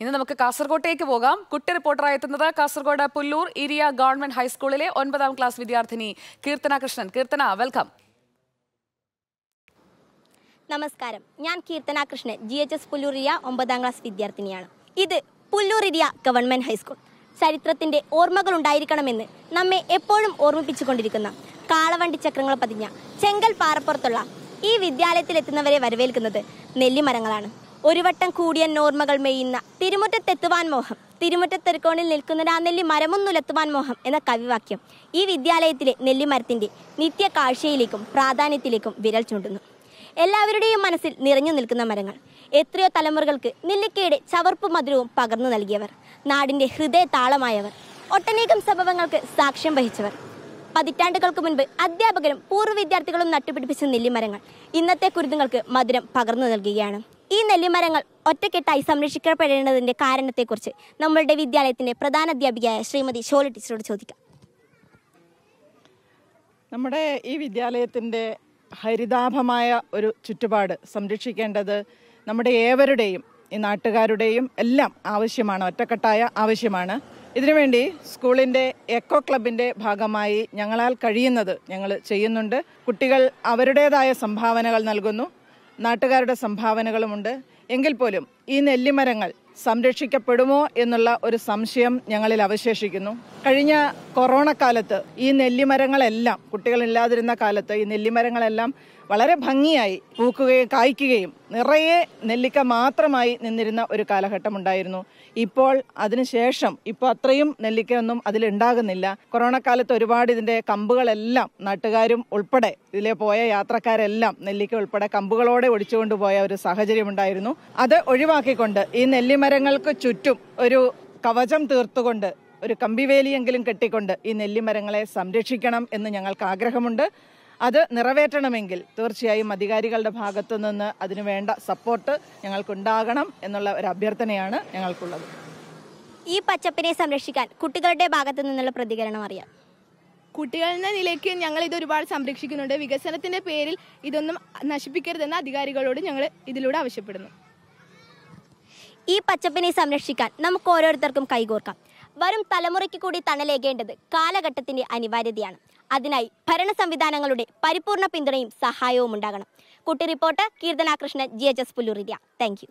ഇന്ന് നമുക്ക് കാസർഗോട്ടേക്ക് പോകാം കുട്ടി റിപ്പോർട്ടറായി എത്തുന്നത് കാസർഗോഡ് പുല്ലൂർ ഇരിയ ഗവൺമെന്റ് ഹൈസ്കൂളിലെ ഒൻപതാം ക്ലാസ് വിദ്യാർത്ഥിനി കീർത്തന കൃഷ്ണൻ കീർത്തന വെൽക്കം നമസ്കാരം ഞാൻ Keerthana Krishnan G H S Pulluriya ഒമ്പതാം ക്ലാസ് വിദ്യാർത്ഥിനിയാണ് ഇത് പുല്ലൂരിയ ഗവൺമെന്റ് ഹൈസ്കൂൾ ചരിത്രത്തിന്റെ ഓർമ്മകൾ ഉണ്ടായിരിക്കണമെന്ന് നമ്മെ എപ്പോഴും ഓർമ്മിപ്പിച്ചുകൊണ്ടിരിക്കുന്ന കാളവണ്ടി ചക്രങ്ങൾ പതിഞ്ഞ ചെങ്കൽ പാറപ്പുറത്തുള്ള ഈ വിദ്യാലയത്തിൽ എത്തുന്നവരെ വരവേൽക്കുന്നത് നെല്ലിമരങ്ങളാണ് ഒരു വട്ടം കൂടിയ നോർമകൾ മെയ്യുന്ന തിരുമുറ്റത്തെത്തുവാൻ മോഹം തിരുമുറ്റത്തെറുക്കോണിൽ നിൽക്കുന്ന നെല്ലി മരമൊന്നുലത്തുവാൻ മോഹം എന്ന കവിവാക്യം ഈ വിദ്യാലയത്തിലെ നെല്ലിമരത്തിൻ്റെ നിത്യ കാഴ്ചയിലേക്കും പ്രാധാന്യത്തിലേക്കും വിരൽ ചൂണ്ടുന്നു എല്ലാവരുടെയും മനസ്സിൽ നിറഞ്ഞു നിൽക്കുന്ന മരങ്ങൾ എത്രയോ തലമുറകൾക്ക് നെല്ലിക്കയുടെ ചവർപ്പ് മധുരവും പകർന്നു നൽകിയവർ നാടിൻ്റെ ഹൃദയ താളമായവർ ഒട്ടനേകം സംഭവങ്ങൾക്ക് സാക്ഷ്യം വഹിച്ചവർ പതിറ്റാണ്ടുകൾക്ക് മുൻപ് അധ്യാപകരും പൂർവ്വ വിദ്യാർത്ഥികളും നട്ടുപിടിപ്പിച്ച നെല്ലിമരങ്ങൾ ഇന്നത്തെ കുരുന്നുകൾക്ക് മധുരം പകർന്നു നൽകുകയാണ് ഈ നെല്ലിമരങ്ങൾ ഒറ്റക്കെട്ടായി സംരക്ഷിക്കപ്പെടേണ്ടതിൻ്റെ കാരണത്തെക്കുറിച്ച് നമ്മളുടെ വിദ്യാലയത്തിൻ്റെ പ്രധാന അധ്യാപികയായ ശ്രീമതി ഷോല ടീച്ചറോട് ചോദിക്കാം നമ്മുടെ ഈ വിദ്യാലയത്തിൻ്റെ ഹരിതാഭമായ ഒരു ചുറ്റുപാട് സംരക്ഷിക്കേണ്ടത് നമ്മുടെ ഏവരുടെയും ഈ നാട്ടുകാരുടെയും എല്ലാം ആവശ്യമാണ് ഒറ്റക്കെട്ടായ ആവശ്യമാണ് ഇതിനുവേണ്ടി സ്കൂളിൻ്റെ എക്കോ ക്ലബിൻ്റെ ഭാഗമായി ഞങ്ങളാൽ കഴിയുന്നത് ഞങ്ങൾ ചെയ്യുന്നുണ്ട് കുട്ടികൾ അവരുടേതായ സംഭാവനകൾ നൽകുന്നു നാട്ടുകാരുടെ സംഭാവനകളുമുണ്ട് എങ്കിൽ പോലും ഈ നെല്ലിമരങ്ങൾ സംരക്ഷിക്കപ്പെടുമോ എന്നുള്ള ഒരു സംശയം ഞങ്ങളിൽ അവശേഷിക്കുന്നു കഴിഞ്ഞ കൊറോണ കാലത്ത് ഈ നെല്ലിമരങ്ങളെല്ലാം കുട്ടികളില്ലാതിരുന്ന കാലത്ത് ഈ നെല്ലിമരങ്ങളെല്ലാം വളരെ ഭംഗിയായി പൂക്കുകയും കായ്ക്കുകയും നിറയെ നെല്ലിക്ക മാത്രമായി നിന്നിരുന്ന ഒരു കാലഘട്ടമുണ്ടായിരുന്നു ഇപ്പോൾ അതിനുശേഷം ഇപ്പോൾ അത്രയും നെല്ലിക്കയൊന്നും അതിലുണ്ടാകുന്നില്ല കൊറോണ കാലത്ത് ഒരുപാട് ഇതിൻ്റെ കമ്പുകളെല്ലാം നാട്ടുകാരും ഉൾപ്പെടെ ഇതിലെ പോയ യാത്രക്കാരെല്ലാം നെല്ലിക്ക ഉൾപ്പെടെ കമ്പുകളോടെ പോയ ഒരു സാഹചര്യമുണ്ടായിരുന്നു അത് ഒഴിവാക്കിക്കൊണ്ട് ഈ നെല്ലിമരങ്ങൾക്ക് ചുറ്റും ഒരു കവചം തീർത്തുകൊണ്ട് ഒരു കമ്പിവേലിയെങ്കിലും കെട്ടിക്കൊണ്ട് ഈ നെല്ലിമരങ്ങളെ സംരക്ഷിക്കണം എന്ന് ഞങ്ങൾക്ക് ആഗ്രഹമുണ്ട് അത് നിറവേറ്റണമെങ്കിൽ തീർച്ചയായും അധികാരികളുടെ ഭാഗത്തു നിന്ന് അതിനു വേണ്ട സപ്പോർട്ട് ഞങ്ങൾക്കുണ്ടാകണം എന്നുള്ള ഒരു അഭ്യർത്ഥനയാണ് ഞങ്ങൾക്കുള്ളത് ഈ പച്ചപ്പിനെ സംരക്ഷിക്കാൻ കുട്ടികളുടെ ഭാഗത്തു നിന്നുള്ള പ്രതികരണം അറിയാം കുട്ടികളുടെ നിലയ്ക്ക് ഞങ്ങൾ ഇത് ഒരുപാട് സംരക്ഷിക്കുന്നുണ്ട് വികസനത്തിന്റെ പേരിൽ ഇതൊന്നും നശിപ്പിക്കരുതെന്ന് അധികാരികളോട് ഞങ്ങൾ ഇതിലൂടെ ആവശ്യപ്പെടുന്നു ഈ പച്ചപ്പിനെ സംരക്ഷിക്കാൻ നമുക്ക് ഓരോരുത്തർക്കും കൈകോർക്കാം വരും തലമുറയ്ക്ക് കൂടി തണലേകേണ്ടത് കാലഘട്ടത്തിന്റെ അനിവാര്യതയാണ് അതിനായി ഭരണ സംവിധാനങ്ങളുടെ പരിപൂർണ പിന്തുണയും സഹായവും ഉണ്ടാകണം കുട്ടി reporter Keerthana Krishnan G H S Pulluriya thank